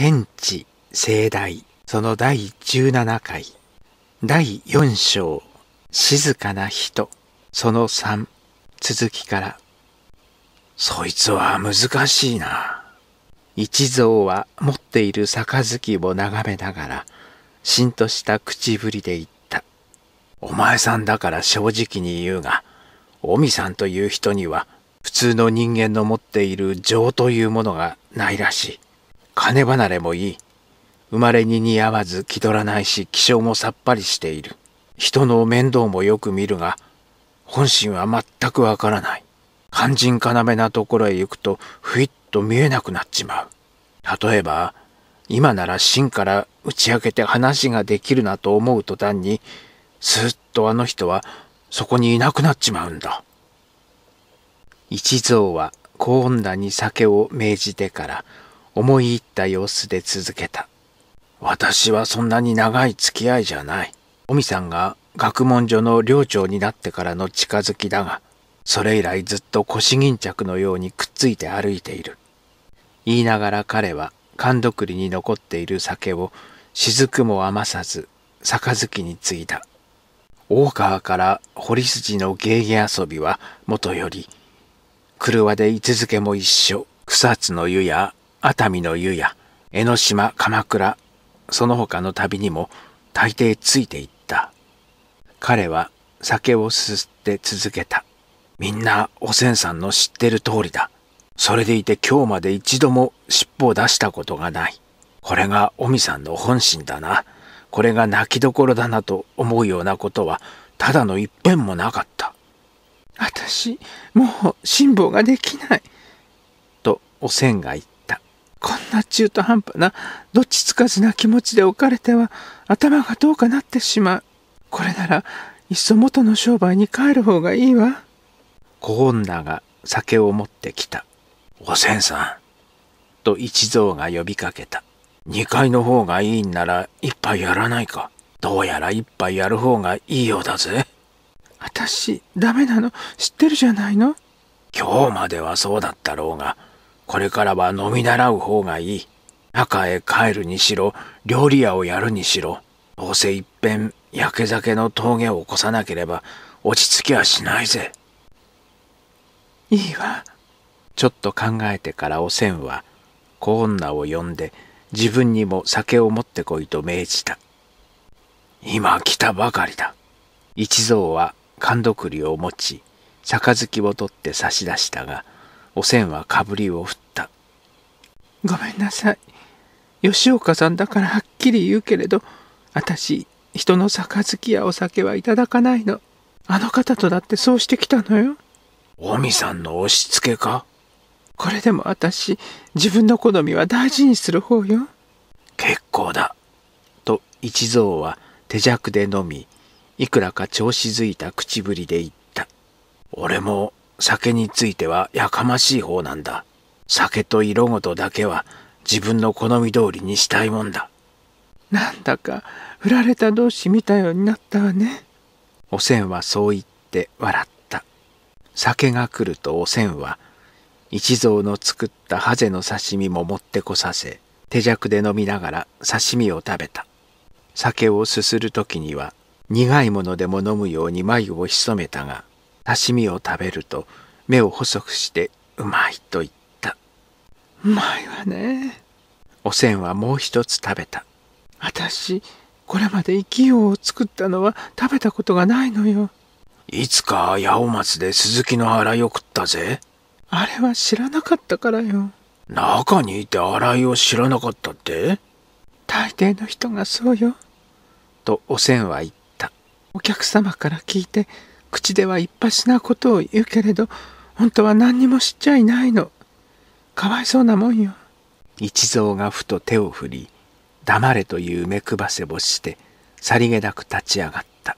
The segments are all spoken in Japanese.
天地盛大その第17回第4章静かな人その3続きからそいつは難しいな一蔵は持っている杯を眺めながらしんとした口ぶりで言ったお前さんだから正直に言うがおみさんという人には普通の人間の持っている情というものがないらしい離れもいい。生まれに似合わず気取らないし気性もさっぱりしている。人の面倒もよく見るが、本心は全くわからない。肝心要なところへ行くと、ふいっと見えなくなっちまう。例えば、今なら芯から打ち明けて話ができるなと思う途端に、すっとあの人はそこにいなくなっちまうんだ。一蔵は高温田に酒を命じてから、思い入った様子で続けた。私はそんなに長い付き合いじゃない。おみさんが学問所の寮長になってからの近づきだが、それ以来ずっと腰巾着のようにくっついて歩いている。言いながら彼は缶どくりに残っている酒を雫も余さず杯に継いだ。大川から堀筋の芸妓遊びはもとより、車で居続けも一緒、草津の湯や熱海の湯や江ノ島鎌倉その他の旅にも大抵ついていった彼は酒をすすって続けたみんなおせんさんの知ってる通りだそれでいて今日まで一度も尻尾を出したことがないこれがおみさんの本心だなこれが泣きどころだなと思うようなことはただの一遍もなかった私もう辛抱ができないとおせんが言ったこんな中途半端な、どっちつかずな気持ちで置かれては、頭がどうかなってしまう。これなら、いっそ元の商売に帰る方がいいわ。小女が酒を持ってきた。おせんさん。と一蔵が呼びかけた。2階の方がいいんなら一杯やらないか。どうやら一杯やる方がいいようだぜ。私、ダメなの知ってるじゃないの今日まではそうだったろうが、これからは飲み習う方がいい。中へ帰るにしろ、料理屋をやるにしろ、どうせいっぺん焼け酒の峠を起こさなければ落ち着きはしないぜ。いいわ。ちょっと考えてからおせんは、小女を呼んで自分にも酒を持ってこいと命じた。今来たばかりだ。一蔵は勘どくりを持ち、杯を取って差し出したが、おせんはかぶりを振った。ごめんなさい。吉岡さんだからはっきり言うけれど、私、人の杯やお酒はいただかないの。あの方とだってそうしてきたのよ。おみさんの押し付けかこれでも私、自分の好みは大事にする方よ。結構だ。と一蔵は手酌で飲み、いくらか調子づいた口ぶりで言った。俺も酒についてはやかましい方なんだ。酒と色ごとだけは自分の好み通りにしたいもんだ。なんだか振られた同士見たようになったわね。おせんはそう言って笑った。酒が来るとおせんは一蔵の作ったハゼの刺身も持ってこさせ手酌で飲みながら刺身を食べた。酒をすする時には苦いものでも飲むように眉をひそめたが刺身を食べると目を細くしてうまいと言ったうまいわねおせんはもう一つ食べた私これまで生きようを作ったのは食べたことがないのよいつか八百松で鈴木の洗いを食ったぜあれは知らなかったからよ中にいて洗いを知らなかったって大抵の人がそうよとおせんは言ったお客様から聞いて口では一発なことを言うけれど本当は何にも知っちゃいないのかわいそうなもんよ一蔵がふと手を振り黙れという目くばせをしてさりげなく立ち上がった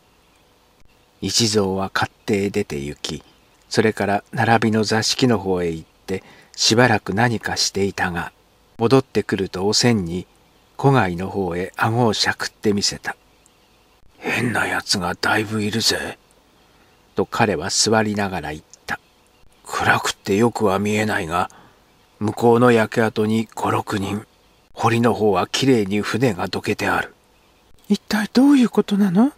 一蔵は勝手へ出て行きそれから並びの座敷の方へ行ってしばらく何かしていたが戻ってくるとおせんに戸外の方へ顎をしゃくってみせた変なやつがだいぶいるぜ。と彼は座りながら言った。暗くてよくは見えないが、向こうの焼け跡に五六人、堀の方はきれいに船がどけてある。一体どういうことなの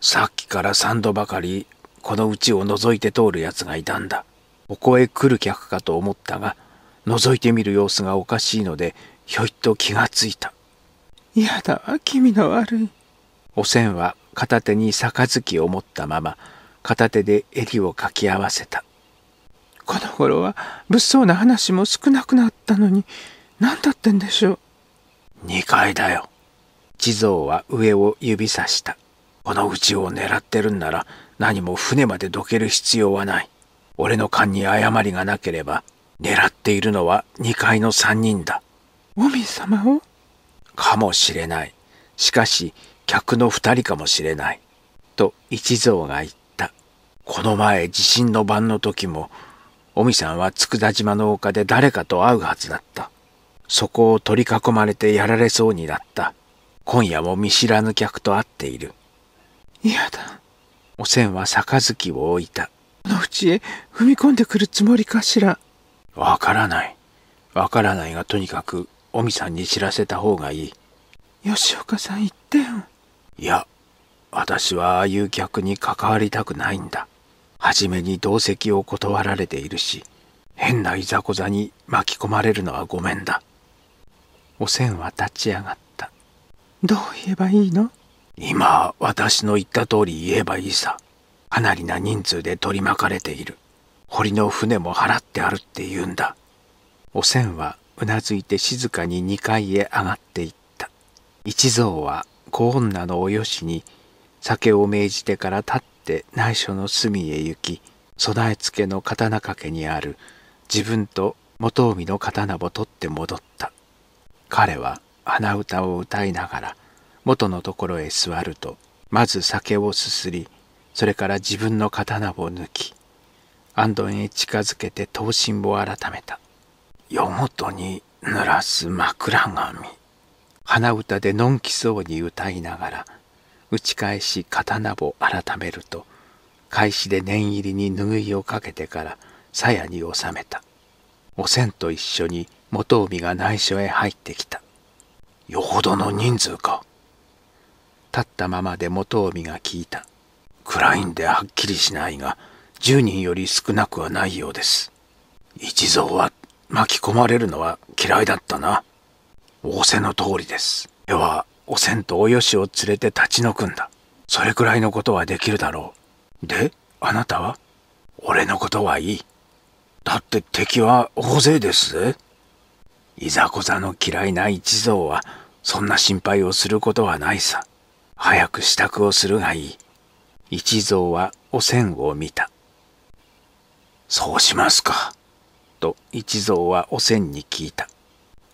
さっきから三度ばかり、このうちを覗いて通る奴がいたんだ。ここへ来る客かと思ったが、覗いてみる様子がおかしいので、ひょいっと気がついた。嫌だわ、気味の悪い。おせんは片手に杯を持ったまま、片手で襟をかき合わせたこの頃は物騒な話も少なくなったのに何だってんでしょう2階だよ地蔵は上を指さしたこのうちを狙ってるんなら何も船までどける必要はない俺の勘に誤りがなければ狙っているのは2階の3人だおみ様をかもしれないしかし客の2人かもしれないと一蔵が言ったの前地震の晩の時もおみさんは佃島の丘で誰かと会うはずだったそこを取り囲まれてやられそうになった今夜も見知らぬ客と会っている嫌だおせんは杯を置いたこのうちへ踏み込んでくるつもりかしらわからないわからないがとにかくおみさんに知らせた方がいい吉岡さん言ってよいや私はああいう客に関わりたくないんだ初めに同席を断られているし変ないざこざに巻き込まれるのはごめんだおせんは立ち上がったどう言えばいいの今私の言った通り言えばいいさかなりな人数で取り巻かれている堀の船も払ってあるって言うんだおせんはうなずいて静かに2階へ上がっていった一蔵は小女のおよしに酒を命じてから立って内緒の隅へ行き備え付けの刀掛けにある自分と元臣の刀を取って戻った彼は鼻歌を歌いながら元のところへ座るとまず酒をすすりそれから自分の刀を抜き安藤へ近づけて刀身を改めた夜ごに濡らす枕紙鼻歌でのんきそうに歌いながら打ち返し刀を改めると返しで念入りに拭いをかけてから鞘に収めたおせんと一緒に元海が内緒へ入ってきたよほどの人数か立ったままで元海が聞いた暗いんではっきりしないが10人より少なくはないようです一蔵は巻き込まれるのは嫌いだったな仰せの通りですではおせんとおよしを連れて立ち退くんだ。それくらいのことはできるだろう。で、あなたは俺のことはいい。だって敵は大勢ですぜ。いざこざの嫌いな一蔵は、そんな心配をすることはないさ。早く支度をするがいい。一蔵はおせんを見た。そうしますか。と一蔵はおせんに聞いた。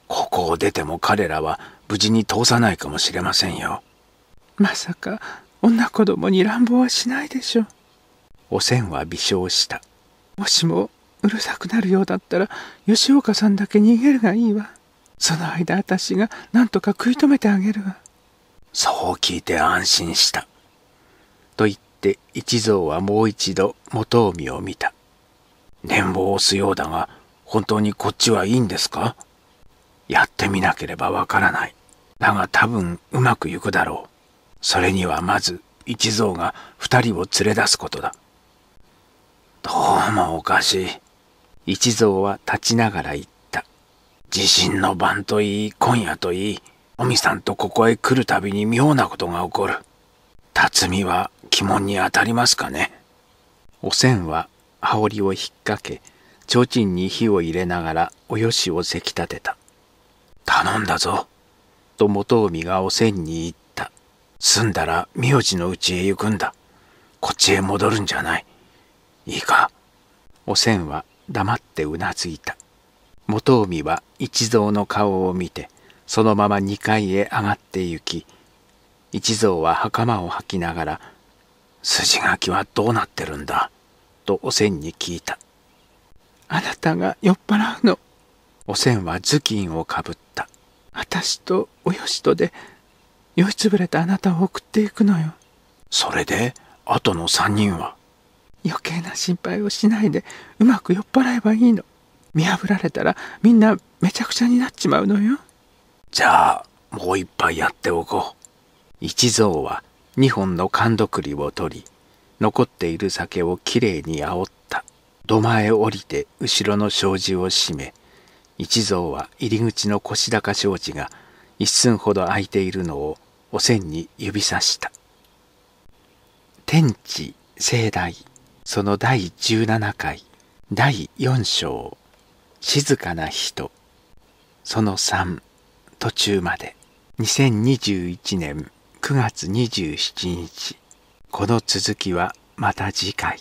ここを出ても彼らは無事に通さないかもしれませんよまさか女子供に乱暴はしないでしょうおせんは微笑したもしもうるさくなるようだったら吉岡さんだけ逃げるがいいわその間私が何とか食い止めてあげるわそう聞いて安心したと言って一蔵はもう一度元臣を見た念を押すようだが本当にこっちはいいんですかやってみなければわからないだが多分うまくいくだろう。それにはまず一蔵が二人を連れ出すことだ。どうもおかしい。一蔵は立ちながら言った。地震の晩といい、今夜といい、おみさんとここへ来るたびに妙なことが起こる。辰巳は鬼門に当たりますかね。おせんは羽織を引っ掛け、提灯に火を入れながらおよしをせき立てた。頼んだぞ。と元臣がおせんに行った。済んだら名字のうちへ行くんだ。こっちへ戻るんじゃない。いいか。おせんは黙ってうなずいた。元臣は一蔵の顔を見て、そのまま2階へ上がって行き、一蔵は袴を履きながら、筋書きはどうなってるんだとおせんに聞いた。あなたが酔っ払うの。おせは頭巾をかぶった。私とおよしとで酔いつぶれたあなたを送っていくのよそれで後の3人は余計な心配をしないでうまく酔っ払えばいいの見破られたらみんなめちゃくちゃになっちまうのよじゃあもう一杯やっておこう一蔵は2本の缶どくりを取り残っている酒をきれいにあおった土間へ降りて後ろの障子を閉め一蔵は入り口の腰高障子が一寸ほど空いているのをおせんに指さした。天地盛大その第17回第4章静かな人その3途中まで2021年9月27日この続きはまた次回。